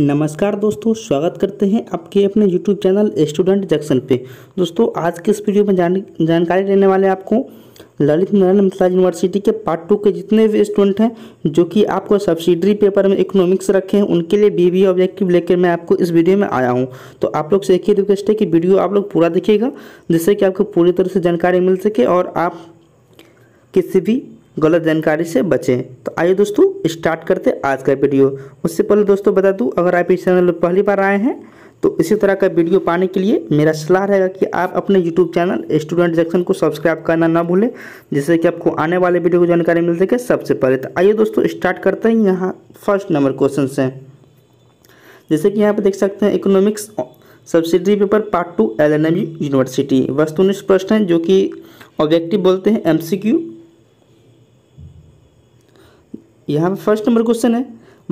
नमस्कार दोस्तों स्वागत करते हैं आपके अपने यूट्यूब चैनल स्टूडेंट जंक्शन पे दोस्तों आज के इस वीडियो में जान जानकारी देने वाले आपको ललित नारायण मिथिला यूनिवर्सिटी के पार्ट टू के जितने भी स्टूडेंट हैं जो कि आपको सब्सिडरी पेपर में इकोनॉमिक्स रखे हैं उनके लिए बी बी ऑब्जेक्टिव लेकर मैं आपको इस वीडियो में आया हूं तो आप लोग से एक ही रिक्वेस्ट है कि वीडियो आप लोग पूरा देखिएगा जिससे कि आपको पूरी तरह से जानकारी मिल सके और आप किसी भी गलत जानकारी से बचें तो आइए दोस्तों स्टार्ट करते आज का वीडियो उससे पहले दोस्तों बता दूं अगर आप इस चैनल पर पहली बार आए हैं तो इसी तरह का वीडियो पाने के लिए मेरा सलाह रहेगा कि आप अपने यूट्यूब चैनल स्टूडेंट जंक्शन को सब्सक्राइब करना ना भूलें जिससे कि आपको आने वाले वीडियो की जानकारी मिल सके सबसे पहले तो आइए दोस्तों स्टार्ट करते हैं यहाँ फर्स्ट नंबर क्वेश्चन से जैसे कि यहाँ पर देख सकते हैं economics subsidy paper part two L university वस्तुनिष्ठ प्रश्न है जो कि ऑब्जेक्टिव बोलते हैं एमसीक्यू यहाँ पे फर्स्ट नंबर क्वेश्चन है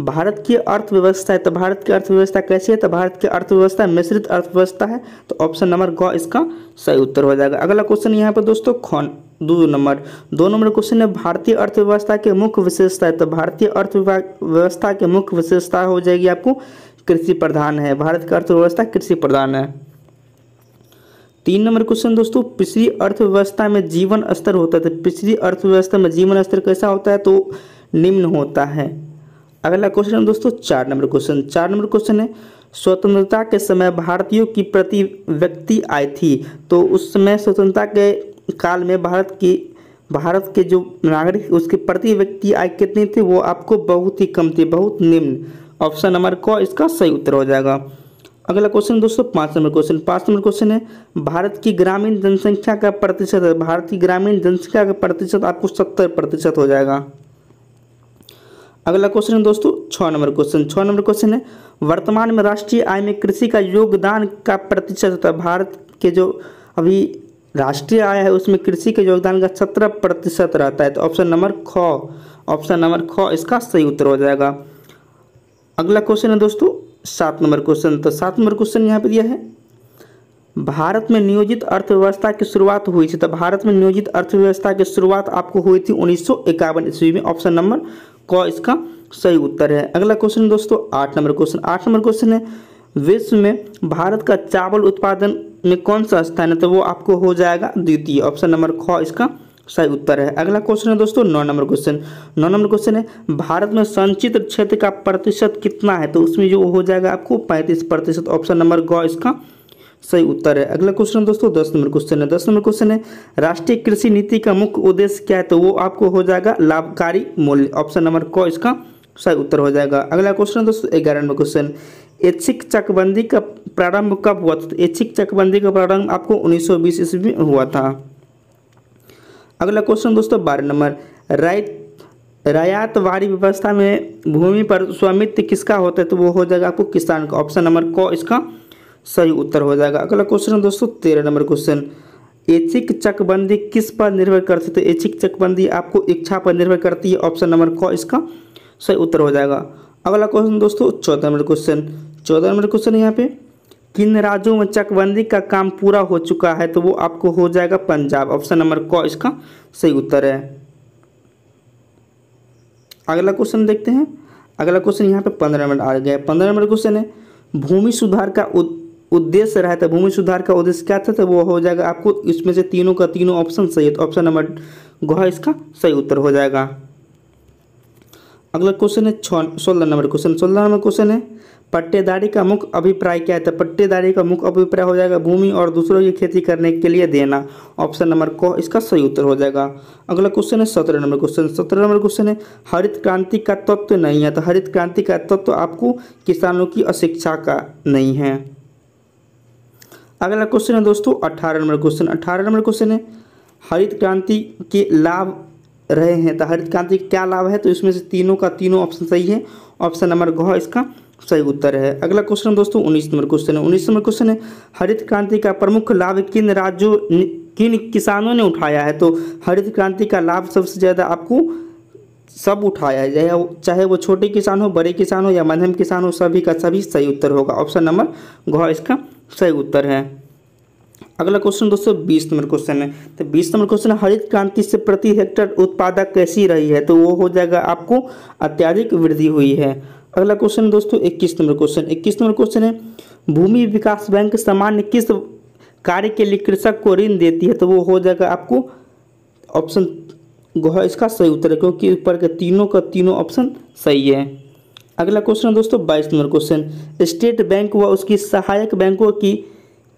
भारत की अर्थव्यवस्था है तो भारत की अर्थव्यवस्था कैसी है तो भारत की अर्थव्यवस्था मिश्रित अर्थव्यवस्था है तो ऑप्शन नंबर ग इसका सही उत्तर हो जाएगा अगला क्वेश्चन यहाँ पर दोस्तों खौन दो नंबर दो नंबर क्वेश्चन है भारतीय अर्थव्यवस्था की मुख्य विशेषता है तो भारतीय अर्थव्यवस्था के मुख्य विशेषता हो जाएगी आपको कृषि प्रधान है भारत की अर्थव्यवस्था कृषि प्रधान है तीन नंबर क्वेश्चन दोस्तों पिछली अर्थव्यवस्था में जीवन स्तर होता है तो पिछली अर्थव्यवस्था में जीवन स्तर कैसा होता है तो निम्न होता है अगला क्वेश्चन है दोस्तों चार नंबर क्वेश्चन चार नंबर क्वेश्चन है स्वतंत्रता के समय भारतीयों की प्रति व्यक्ति आय थी तो उस समय स्वतंत्रता के काल में भारत की भारत के जो नागरिक उसके प्रति व्यक्ति आय कितनी थी वो आपको बहुत ही कम थी बहुत निम्न ऑप्शन नंबर क इसका सही उत्तर हो जाएगा अगला क्वेश्चन दोस्तों पाँच नंबर क्वेश्चन पाँच नंबर क्वेश्चन है भारत की ग्रामीण जनसंख्या का प्रतिशत भारत की ग्रामीण जनसंख्या का प्रतिशत आपको सत्तर प्रतिशत हो जाएगा अगला क्वेश्चन है दोस्तों छः नंबर क्वेश्चन छः नंबर क्वेश्चन है वर्तमान में राष्ट्रीय आय में कृषि का योगदान का प्रतिशत होता है भारत के जो अभी राष्ट्रीय आय है उसमें कृषि के योगदान का सत्रह प्रतिशत रहता है तो ऑप्शन नंबर ख ऑप्शन नंबर ख इसका सही उत्तर हो जाएगा अगला क्वेश्चन है दोस्तों सात नंबर क्वेश्चन तो सात नंबर क्वेश्चन यहाँ पर दिया है भारत में नियोजित अर्थव्यवस्था की शुरुआत हुई थी तो भारत में नियोजित अर्थव्यवस्था की शुरुआत आपको हुई थी उन्नीस ईस्वी में ऑप्शन नंबर क इसका सही उत्तर है अगला क्वेश्चन दोस्तों आठ नंबर क्वेश्चन आठ नंबर क्वेश्चन है विश्व में भारत का चावल उत्पादन में कौन सा स्थान है तो वो आपको हो जाएगा द्वितीय ऑप्शन नंबर ख इसका सही उत्तर है अगला क्वेश्चन है दोस्तों नौ नंबर क्वेश्चन नौ नंबर क्वेश्चन है भारत में संचित क्षेत्र का प्रतिशत कितना है तो उसमें जो हो जाएगा आपको पैंतीस प्रतिशत ऑप्शन नंबर ग इसका सही उत्तर है अगला क्वेश्चन दोस्तों दस नंबर क्वेश्चन है दस नंबर क्वेश्चन है राष्ट्रीय कृषि नीति का मुख्य उद्देश्य क्या है तो वो आपको हो जाएगा लाभकारी मूल्य ऑप्शन नंबर क इसका सही उत्तर हो जाएगा अगला क्वेश्चन दोस्तों ग्यारह नंबर क्वेश्चन ऐच्छिक चकबंदी का प्रारंभ कब हुआ था तो ऐच्छिक चकबंदी का प्रारंभ आपको उन्नीस ईस्वी में हुआ था अगला क्वेश्चन दोस्तों बारह नंबर राय वारी व्यवस्था में भूमि पर स्वामित्व किसका होता है तो वो हो जाएगा आपको किसान का ऑप्शन नंबर क इसका सही उत्तर हो जाएगा अगला क्वेश्चन है दोस्तों तेरह नंबर क्वेश्चन ऐच्छिक चकबंदी किस पर निर्भर करती है तो ऐच्छिक चकबंदी आपको इच्छा पर निर्भर करती है ऑप्शन नंबर क इसका सही उत्तर हो जाएगा अगला क्वेश्चन दोस्तों चौदह नंबर क्वेश्चन चौदह नंबर क्वेश्चन यहाँ पे किन राज्यों में चकबंदी का काम पूरा हो चुका है तो वो आपको हो जाएगा पंजाब ऑप्शन नंबर क इसका सही उत्तर है अगला क्वेश्चन देखते हैं अगला क्वेश्चन यहाँ पे पंद्रह नंबर आ गया पंद्रह नंबर क्वेश्चन है भूमि सुधार का उद्देश्य रहा था भूमि सुधार का उद्देश्य क्या था तो वो हो जाएगा आपको इसमें से तीनों का तीनों ऑप्शन सही है तो ऑप्शन नंबर गह इसका सही उत्तर हो जाएगा अगला क्वेश्चन है छ सोलह नंबर क्वेश्चन सोलह नंबर क्वेश्चन है पट्टेदारी का मुख्य अभिप्राय क्या है तो पट्टेदारी का मुख्य अभिप्राय हो जाएगा भूमि और दूसरों की खेती करने के लिए देना ऑप्शन नंबर क इसका सही उत्तर हो जाएगा अगला क्वेश्चन है सत्रह नंबर क्वेश्चन सत्रह नंबर क्वेश्चन है हरित क्रांति का तत्व तो नहीं है तो हरित क्रांति का तत्व तो आपको किसानों की अशिक्षा का नहीं है अगला क्वेश्चन है दोस्तों अट्ठारह नंबर क्वेश्चन अट्ठारह नंबर क्वेश्चन है हरित क्रांति के लाभ रहे हैं तो हरित क्रांति के क्या लाभ है तो इसमें से तीनों का तीनों ऑप्शन सही है ऑप्शन नंबर घ इसका सही उत्तर है अगला क्वेश्चन दोस्तों उन्नीस नंबर क्वेश्चन है उन्नीस नंबर क्वेश्चन है हरित क्रांति का प्रमुख लाभ किन राज्यों किन किसानों ने उठाया है तो हरित क्रांति का लाभ सबसे ज़्यादा आपको सब उठाया जाए चाहे वो छोटे किसान हो बड़े किसान हो या मध्यम किसान हो सभी का सभी सही उत्तर होगा ऑप्शन नंबर घ इसका सही उत्तर है अगला क्वेश्चन दोस्तों बीस नंबर क्वेश्चन है तो बीस नंबर क्वेश्चन हरित क्रांति से प्रति हेक्टर उत्पादक कैसी रही है तो वो हो जाएगा आपको अत्याधिक वृद्धि हुई है अगला क्वेश्चन दोस्तों इक्कीस नंबर क्वेश्चन इक्कीस नंबर क्वेश्चन है भूमि विकास बैंक सामान्य किस कार्य के लिए कृषक को ऋण देती है तो वो हो जाएगा आपको ऑप्शन गोहा इसका सही उत्तर है क्योंकि ऊपर के तीनों का तीनों ऑप्शन सही है अगला क्वेश्चन दोस्तों बाईस नंबर क्वेश्चन स्टेट बैंक व उसकी सहायक बैंकों की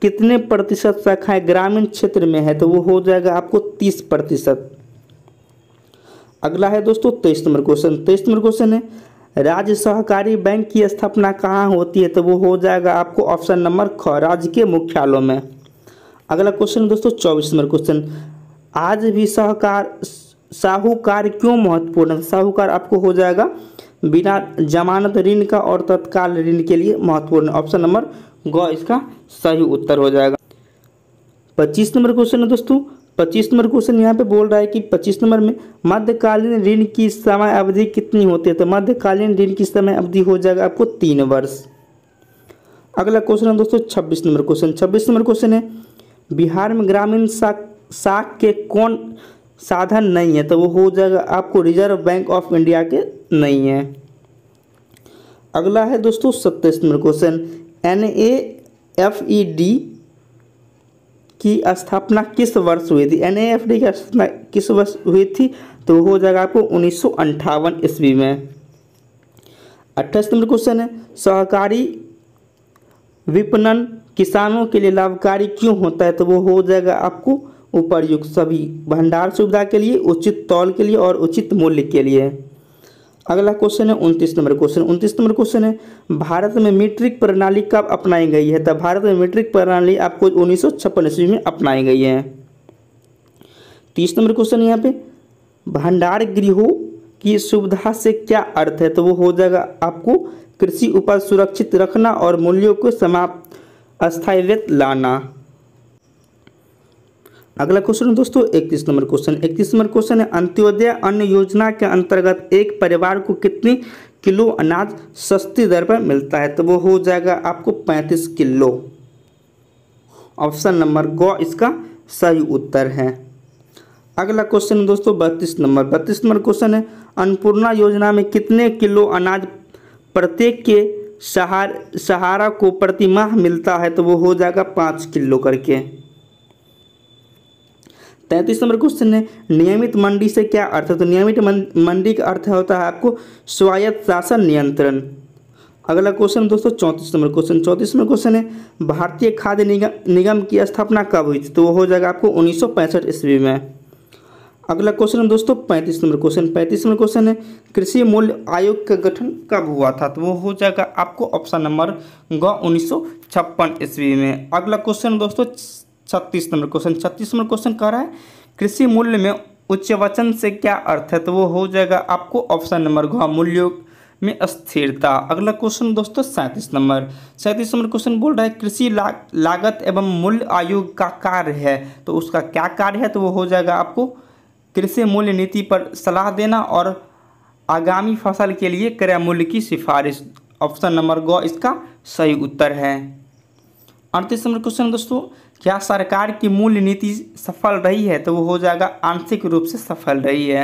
कितने प्रतिशत शाखाएं ग्रामीण क्षेत्र में है तो वो हो जाएगा आपको तीस प्रतिशत अगला है दोस्तों तेईस नंबर क्वेश्चन तेईस नंबर क्वेश्चन है राज्य सहकारी बैंक की स्थापना कहाँ होती है तो वो हो जाएगा आपको ऑप्शन नंबर ख राज्य के मुख्यालयों में अगला क्वेश्चन दोस्तों चौबीस नंबर क्वेश्चन आज भी सहकार साहूकार क्यों महत्वपूर्ण है साहूकार आपको हो जाएगा बिना जमानत ऋण का और तत्काल ऋण के लिए महत्वपूर्ण ऑप्शन नंबर ग इसका सही उत्तर हो जाएगा पच्चीस नंबर क्वेश्चन है दोस्तों पच्चीस नंबर क्वेश्चन यहाँ पे बोल रहा है कि पच्चीस नंबर में मध्यकालीन ऋण की समय अवधि कितनी होती है तो मध्यकालीन ऋण की समय अवधि हो जाएगा आपको तीन वर्ष अगला क्वेश्चन है दोस्तों छब्बीस नंबर क्वेश्चन छब्बीस नंबर क्वेश्चन है बिहार में ग्रामीण साख शाख के कौन साधन नहीं है तो वो हो जाएगा आपको रिजर्व बैंक ऑफ इंडिया के नहीं है अगला है दोस्तों सत्ताईस number question N A F E D की स्थापना किस वर्ष हुई थी एन ए एफ डी की स्थापना किस वर्ष हुई थी तो हो जाएगा आपको उन्नीस सौ अंठावन ईस्वी में अट्ठाईस नंबर क्वेश्चन है सहकारी विपणन किसानों के लिए लाभकारी क्यों होता है तो वो हो जाएगा आपको उपरयुक्त सभी भंडार सुविधा के लिए उचित तौल के लिए और उचित मूल्य के लिए अगला क्वेश्चन है उनतीस नंबर क्वेश्चन उनतीस नंबर क्वेश्चन है भारत में मीट्रिक प्रणाली कब अपनाई गई है तो भारत में मीट्रिक प्रणाली आपको उन्नीस ईस्वी में अपनाई गई है तीस नंबर क्वेश्चन यहाँ पे भंडार गृहों की सुविधा से क्या अर्थ है तो वो हो जाएगा आपको कृषि उपज सुरक्षित रखना और मूल्यों को समाप्त स्थायी लाना अगला क्वेश्चन दोस्तों इकतीस नंबर क्वेश्चन इकतीस नंबर क्वेश्चन है अंत्योदय अन्न योजना के अंतर्गत एक परिवार को कितनी किलो अनाज सस्ती दर पर मिलता है तो वो हो जाएगा आपको पैंतीस किलो ऑप्शन नंबर गौ इसका सही उत्तर है अगला क्वेश्चन दोस्तों बत्तीस नंबर बत्तीस नंबर क्वेश्चन है अन्नपूर्णा योजना में कितने किलो अनाज प्रत्येक के सहार सहारा को प्रति माह मिलता है तो वो हो जाएगा पाँच किलो करके तैंतीस नंबर क्वेश्चन है नियमित मंडी से क्या अर्थ है तो नियमित मंडी का अर्थ होता है आपको स्वायत्त शासन नियंत्रण अगला क्वेश्चन दोस्तों चौंतीस नंबर क्वेश्चन चौंतीस नंबर क्वेश्चन है भारतीय खाद्य निगम की स्थापना कब हुई थी तो वो हो जाएगा आपको उन्नीस ईस्वी में अगला क्वेश्चन है दोस्तों पैंतीस नंबर क्वेश्चन पैंतीस नंबर क्वेश्चन है कृषि मूल्य आयोग का गठन कब हुआ था तो वो हो जाएगा आपको ऑप्शन नंबर ग उन्नीस सौ छप्पन ईस्वी में अगला क्वेश्चन दोस्तों छत्तीस नंबर क्वेश्चन छत्तीस नंबर क्वेश्चन कह रहा है कृषि मूल्य में उच्च वचन से क्या अर्थ है तो वो हो जाएगा आपको ऑप्शन नंबर घ मूल्यों में अस्थिरता अगला क्वेश्चन दोस्तों सैंतीस नंबर सैंतीस नंबर क्वेश्चन बोल रहा है कृषि ला, लागत एवं मूल्य आयोग का कार्य है तो उसका क्या कार्य है तो वो हो जाएगा आपको कृषि मूल्य नीति पर सलाह देना और आगामी फसल के लिए क्रय मूल्य की सिफारिश ऑप्शन नंबर गौ इसका सही उत्तर है अड़तीस नंबर क्वेश्चन दोस्तों क्या सरकार की मूल नीति सफल रही है तो वो हो जाएगा आंशिक रूप से सफल रही है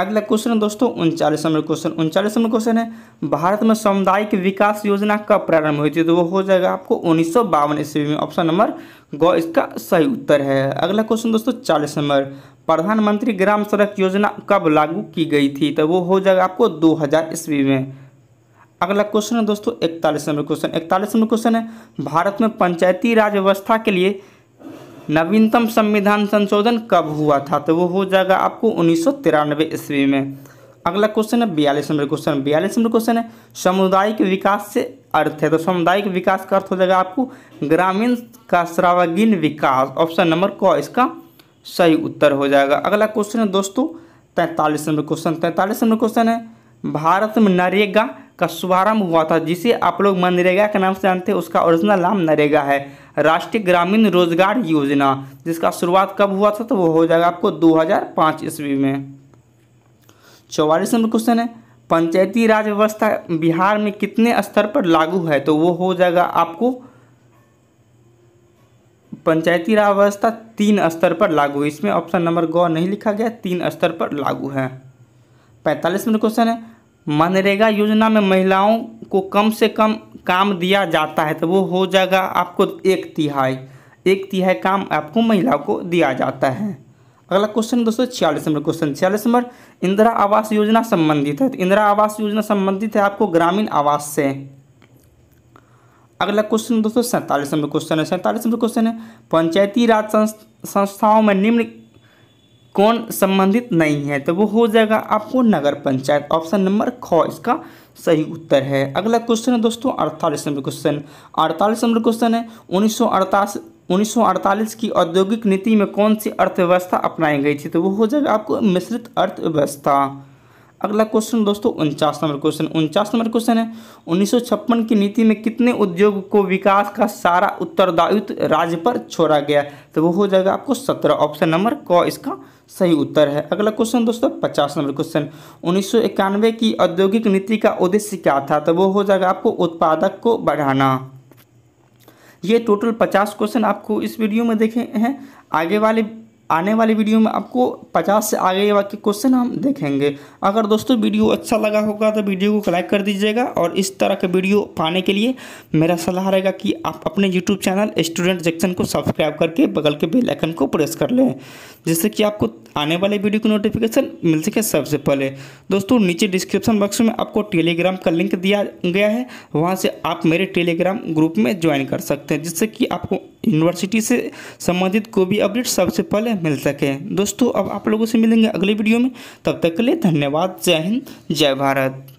अगला क्वेश्चन दोस्तों उनचालीस नंबर क्वेश्चन उनचालीस नंबर क्वेश्चन है भारत में सामुदायिक विकास योजना कब प्रारंभ हुई थी तो वो हो जाएगा आपको उन्नीस सौ बावन ईस्वी में ऑप्शन नंबर गौ इसका सही उत्तर है अगला क्वेश्चन दोस्तों चालीस नंबर प्रधानमंत्री ग्राम सड़क योजना कब लागू की गई थी तो वो हो जाएगा आपको दो हज़ार ईस्वी में अगला क्वेश्चन है दोस्तों इकतालीस नंबर क्वेश्चन इकतालीस नंबर क्वेश्चन है भारत में पंचायती राज व्यवस्था के लिए नवीनतम संविधान संशोधन कब हुआ था तो वो हो जाएगा आपको उन्नीस ईस्वी में अगला क्वेश्चन है बयालीस नंबर क्वेश्चन बयालीस नंबर क्वेश्चन है सामुदायिक विकास से अर्थ है तो सामुदायिक विकास का अर्थ हो जाएगा आपको ग्रामीण का सर्वागीण विकास ऑप्शन नंबर क इसका सही उत्तर हो जाएगा अगला क्वेश्चन है दोस्तों तैंतालीस नंबर क्वेश्चन तैंतालीस नंबर क्वेश्चन है भारत में नरेगा का शुभारंभ हुआ था जिसे आप लोग मनरेगा के नाम से जानते हैं उसका ओरिजिनल नाम नरेगा है राष्ट्रीय ग्रामीण रोजगार योजना जिसका शुरुआत कब हुआ था तो वो हो जाएगा आपको 2005 ईस्वी में चौवालीस नंबर क्वेश्चन है पंचायती राज व्यवस्था बिहार में कितने स्तर पर लागू है तो वो हो जाएगा आपको पंचायती राज व्यवस्था तीन स्तर पर लागू है इसमें ऑप्शन नंबर गौ नहीं लिखा गया तीन स्तर पर लागू है पैंतालीस नंबर क्वेश्चन है मनरेगा योजना में महिलाओं को कम से कम काम दिया जाता है तो वो हो जाएगा आपको एक तिहाई एक तिहाई काम आपको महिलाओं को दिया जाता है अगला क्वेश्चन दोस्तों छियालीस नंबर क्वेश्चन छियालीस नंबर इंदिरा आवास योजना संबंधित है तो इंदिरा आवास योजना संबंधित है आपको ग्रामीण आवास से अगला क्वेश्चन दोस्तों सैंतालीस नंबर क्वेश्चन है सैंतालीस नंबर क्वेश्चन है पंचायती राज संस्थाओं में निम्न कौन संबंधित नहीं है तो वो हो जाएगा आपको नगर पंचायत ऑप्शन नंबर ख इसका सही उत्तर है अगला क्वेश्चन है दोस्तों अड़तालीस नंबर क्वेश्चन अड़तालीस नंबर क्वेश्चन है उन्नीस उन्नीस की औद्योगिक नीति में कौन सी अर्थव्यवस्था अपनाई गई थी तो वो हो जाएगा आपको मिश्रित अर्थव्यवस्था अगला क्वेश्चन दोस्तों उनचास नंबर क्वेश्चन उनचास नंबर क्वेश्चन है उन्नीस की नीति में कितने उद्योग को विकास का सारा उत्तरदायित्व राज्य पर छोड़ा गया तो वो हो जाएगा आपको सत्रह ऑप्शन नंबर क इसका सही उत्तर है अगला क्वेश्चन दोस्तों पचास नंबर क्वेश्चन उन्नीस की औद्योगिक नीति का उद्देश्य क्या था तो वो हो जाएगा आपको उत्पादक को बढ़ाना ये टोटल पचास क्वेश्चन आपको इस वीडियो में देखे हैं आगे वाले आने वाली वीडियो में आपको पचास से आगे के क्वेश्चन हम देखेंगे अगर दोस्तों वीडियो अच्छा लगा होगा तो वीडियो को लाइक कर दीजिएगा और इस तरह के वीडियो पाने के लिए मेरा सलाह रहेगा कि आप अपने यूट्यूब चैनल स्टूडेंट जैक्शन को सब्सक्राइब करके बगल के बेलाइकन को प्रेस कर लें जिससे कि आपको आने वाले वीडियो की नोटिफिकेशन मिल सके सबसे पहले दोस्तों नीचे डिस्क्रिप्शन बॉक्स में आपको टेलीग्राम का लिंक दिया गया है वहाँ से आप मेरे टेलीग्राम ग्रुप में ज्वाइन कर सकते हैं जिससे कि आपको यूनिवर्सिटी से संबंधित कोई भी अपडेट सबसे पहले मिल सके दोस्तों अब आप लोगों से मिलेंगे अगले वीडियो में तब तक के लिए धन्यवाद जय हिंद जय भारत